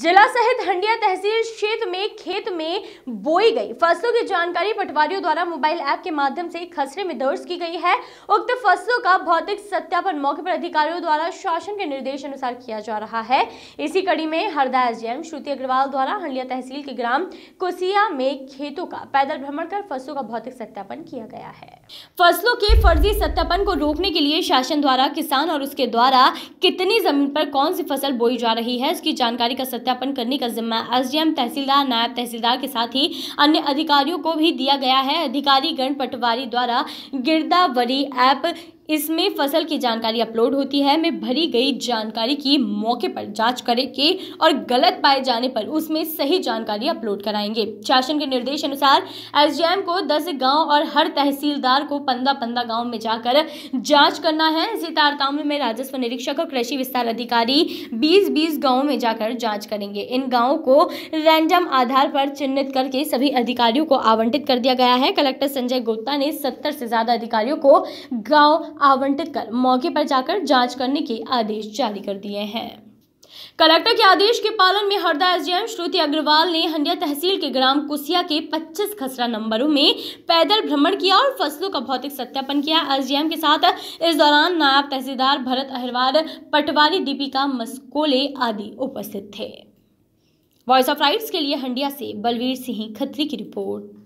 जिला सहित हंडिया तहसील क्षेत्र में खेत में बोई गई फसलों की जानकारी पटवारियों द्वारा मोबाइल ऐप के माध्यम से खसरे में दर्ज की गई है उक्त फसलों का भौतिक सत्यापन मौके पर अधिकारियों द्वारा शासन के निर्देश अनुसार किया जा रहा है इसी कड़ी में हरदा एसडीएम श्रुति अग्रवाल द्वारा हंडिया तहसील के ग्राम कुसिया में खेतों का पैदल भ्रमण कर फसलों का भौतिक सत्यापन किया गया है फसलों के फर्जी सत्यापन को रोकने के लिए शासन द्वारा किसान और उसके द्वारा कितनी जमीन पर कौन सी फसल बोई जा रही है इसकी जानकारी का सत्यापन करने का जिम्मा एसडीएम तहसीलदार नायब तहसीलदार के साथ ही अन्य अधिकारियों को भी दिया गया है अधिकारी गण पटवारी द्वारा गिरदावरी ऐप इसमें फसल की जानकारी अपलोड होती है में भरी गई जानकारी की मौके पर जांच करेंगे और गलत पाए जाने पर उसमें सही जानकारी अपलोड कराएंगे शासन के निर्देश अनुसार एसडीएम को दस गांव और हर तहसीलदार को पंद्रह पंद्रह गांव में जाकर जांच करना है इसी तारतम्य में राजस्व निरीक्षक और कृषि विस्तार अधिकारी बीस बीस गाँव में जाकर जाँच करेंगे इन गाँव को रैंडम आधार पर चिन्हित करके सभी अधिकारियों को आवंटित कर दिया गया है कलेक्टर संजय गुप्ता ने सत्तर से ज्यादा अधिकारियों को गाँव आवंटित कर मौके पर जाकर जांच करने के आदेश जारी कर दिए हैं कलेक्टर के आदेश के पालन में हरदा एसडीएम श्रुति अग्रवाल ने हंडिया तहसील के ग्राम कुसिया के 25 खसरा नंबरों में पैदल भ्रमण किया और फसलों का भौतिक सत्यापन किया एसडीएम के साथ इस दौरान नायब तहसीलदार भरत अहिरवार पटवारी दीपिका मस्कोले आदि उपस्थित थे वॉइस ऑफ राइट्स के लिए हंडिया से बलवीर सिंह खत्री की रिपोर्ट